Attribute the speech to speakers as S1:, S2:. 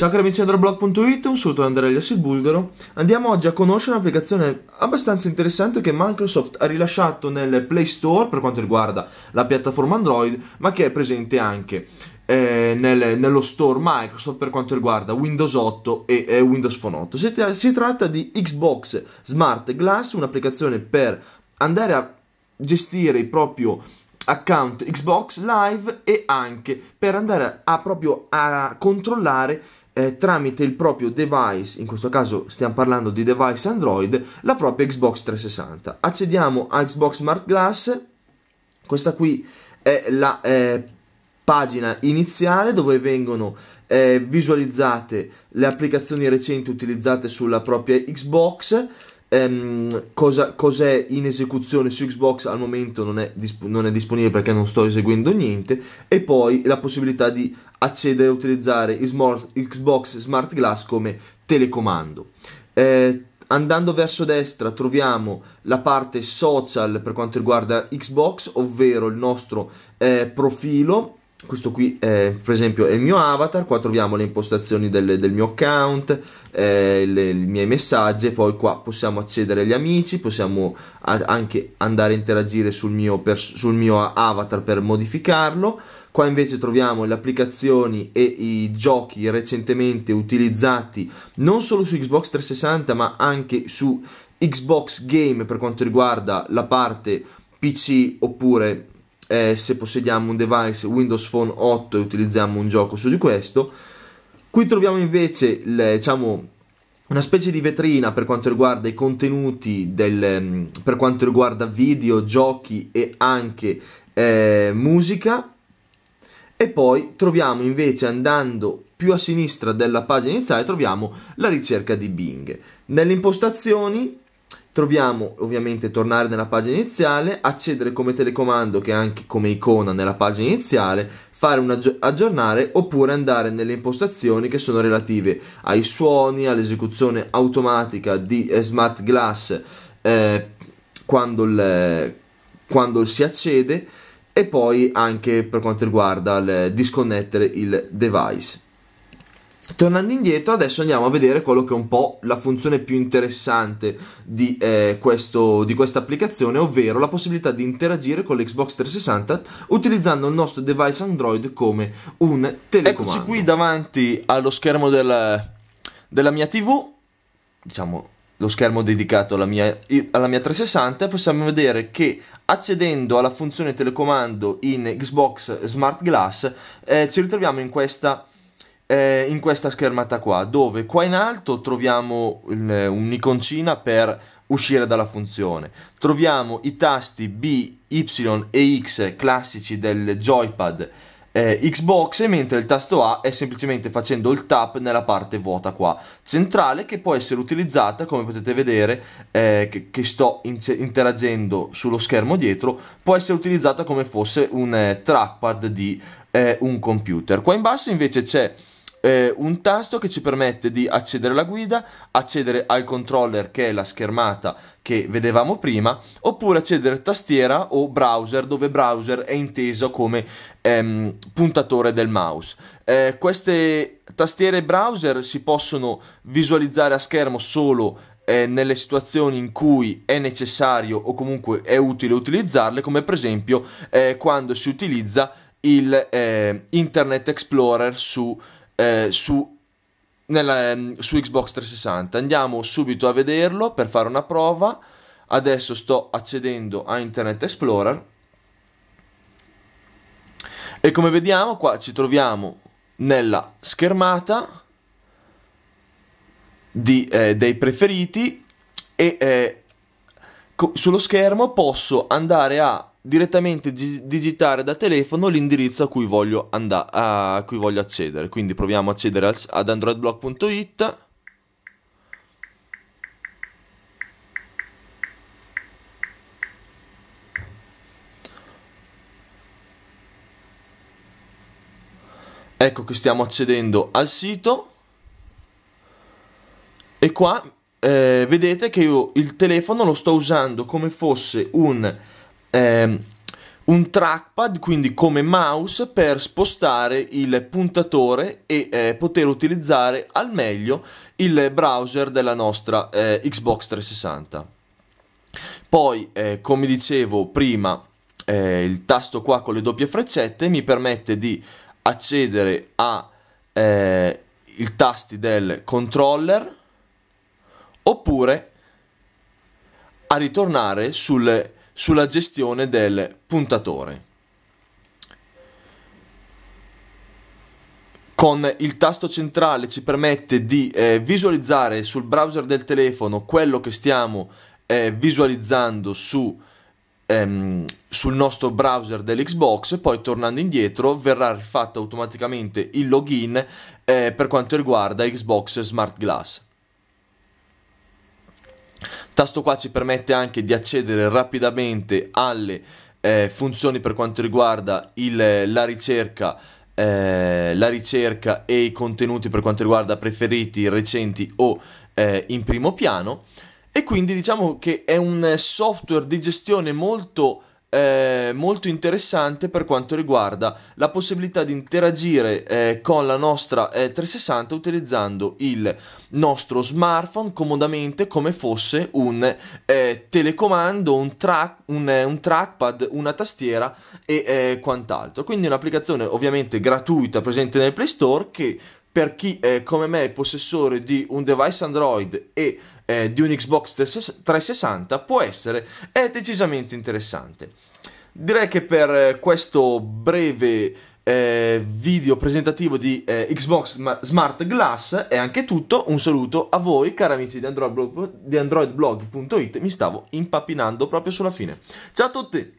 S1: Ciao cari amici Androblog.it, un saluto da Andrelias il Bulgaro. Andiamo oggi a conoscere un'applicazione abbastanza interessante che Microsoft ha rilasciato nel Play Store per quanto riguarda la piattaforma Android, ma che è presente anche eh, nel, nello store Microsoft per quanto riguarda Windows 8 e eh, Windows Phone 8. Si, tra- si tratta di Xbox Smart Glass, un'applicazione per andare a gestire il proprio account Xbox Live e anche per andare a, a proprio a controllare eh, tramite il proprio device, in questo caso stiamo parlando di device Android, la propria Xbox 360. Accediamo a Xbox Smart Glass, questa qui è la eh, pagina iniziale dove vengono eh, visualizzate le applicazioni recenti utilizzate sulla propria Xbox Um, cosa, cos'è in esecuzione su Xbox al momento non è, disp- non è, disponibile perché non sto eseguendo niente e poi la possibilità di accedere e utilizzare smart, Xbox Smart Glass come telecomando eh, andando verso destra troviamo la parte social per quanto riguarda Xbox ovvero il nostro eh, profilo questo qui è per esempio è il mio avatar, qua troviamo le impostazioni del, del mio account, eh, le, i miei messaggi poi qua possiamo accedere agli amici, possiamo a, anche andare a interagire sul mio, per, sul mio avatar per modificarlo. Qua invece troviamo le applicazioni e i giochi recentemente utilizzati non solo su Xbox 360 ma anche su Xbox Game per quanto riguarda la parte PC oppure eh, se possediamo un device Windows Phone 8 e utilizziamo un gioco su di questo. Qui troviamo invece le, diciamo, una specie di vetrina per quanto riguarda i contenuti, del, mm, per quanto riguarda video, giochi e anche eh, musica. E poi troviamo invece andando più a sinistra della pagina iniziale troviamo la ricerca di Bing. Nelle impostazioni troviamo ovviamente tornare nella pagina iniziale, accedere come telecomando che è anche come icona nella pagina iniziale, fare un aggi- aggiornare oppure andare nelle impostazioni che sono relative ai suoni, all'esecuzione automatica di eh, Smart Glass eh, quando, il, quando si accede e poi anche per quanto riguarda il disconnettere il device. Tornando indietro, adesso andiamo a vedere quello che è un po' la funzione più interessante di, eh, questa applicazione, ovvero la possibilità di interagire con l'Xbox 360 utilizzando il nostro device Android come un telecomando. Eccoci qui davanti allo schermo del, della mia TV, diciamo lo schermo dedicato alla mia, alla mia 360, possiamo vedere che accedendo alla funzione telecomando in Xbox Smart Glass eh, ci ritroviamo in questa eh, in questa schermata qua, dove qua in alto troviamo un'iconcina per uscire dalla funzione. Troviamo i tasti B, Y e X classici del joypad eh, Xbox, mentre il tasto A è semplicemente facendo il tap nella parte vuota qua, centrale, che può essere utilizzata, come potete vedere, eh, che, che, sto in- interagendo sullo schermo dietro, può essere utilizzata come fosse un eh, trackpad di eh, un computer. Qua in basso invece c'è eh, un tasto che ci permette di accedere alla guida, accedere al controller che è la schermata che vedevamo prima, oppure accedere a tastiera o browser, dove browser è inteso come ehm, puntatore del mouse. Eh, queste tastiere e browser si possono visualizzare a schermo solo eh, nelle situazioni in cui è necessario o comunque è utile utilizzarle, come per esempio eh, quando si utilizza il eh, Internet Explorer su eh, su, nella, mm, su Xbox 360. Andiamo subito a vederlo per fare una prova. Adesso sto accedendo a Internet Explorer. E come vediamo qua ci troviamo nella schermata di, eh, dei preferiti e eh, co- sullo schermo posso andare a direttamente digitare da telefono l'indirizzo a cui voglio, andare, a cui voglio accedere. Quindi proviamo ad accedere al, ad androidblog.it. Ecco che stiamo accedendo al sito e qua eh, vedete che io il telefono lo sto usando come fosse un eh, un trackpad, quindi come mouse, per spostare il puntatore e eh, poter utilizzare al meglio il browser della nostra eh, Xbox 360. Poi, eh, come dicevo prima, eh, il tasto qua con le doppie freccette mi permette di accedere ai eh, tasti del controller oppure a ritornare sulle sulla gestione del puntatore. Con il tasto centrale ci permette di eh, visualizzare sul browser del telefono quello che stiamo eh, visualizzando su, ehm, sul nostro browser dell'Xbox, poi tornando indietro verrà fatto automaticamente il login eh, per quanto riguarda Xbox Smart Glass. Tasto qua ci permette anche di accedere rapidamente alle eh, funzioni per quanto riguarda il, la ricerca eh, la ricerca e i contenuti per quanto riguarda preferiti, recenti o eh, in primo piano e quindi diciamo che è un software di gestione molto eh, molto interessante per quanto riguarda la possibilità di interagire eh, con la nostra eh, 360 utilizzando il nostro smartphone comodamente come fosse un eh, telecomando, un, tra- un, eh, un, trackpad, una tastiera e eh, quant'altro. Quindi un'applicazione ovviamente gratuita presente nel Play Store che per chi eh, come me è possessore di un device Android e eh, di un Xbox 360 può essere decisamente interessante. Direi che per eh, questo breve eh, video presentativo di eh, Xbox Smart Glass è anche tutto. Un saluto a voi, cari amici di, Android di androidblog.it. Mi stavo impappinando proprio sulla fine. Ciao a tutti!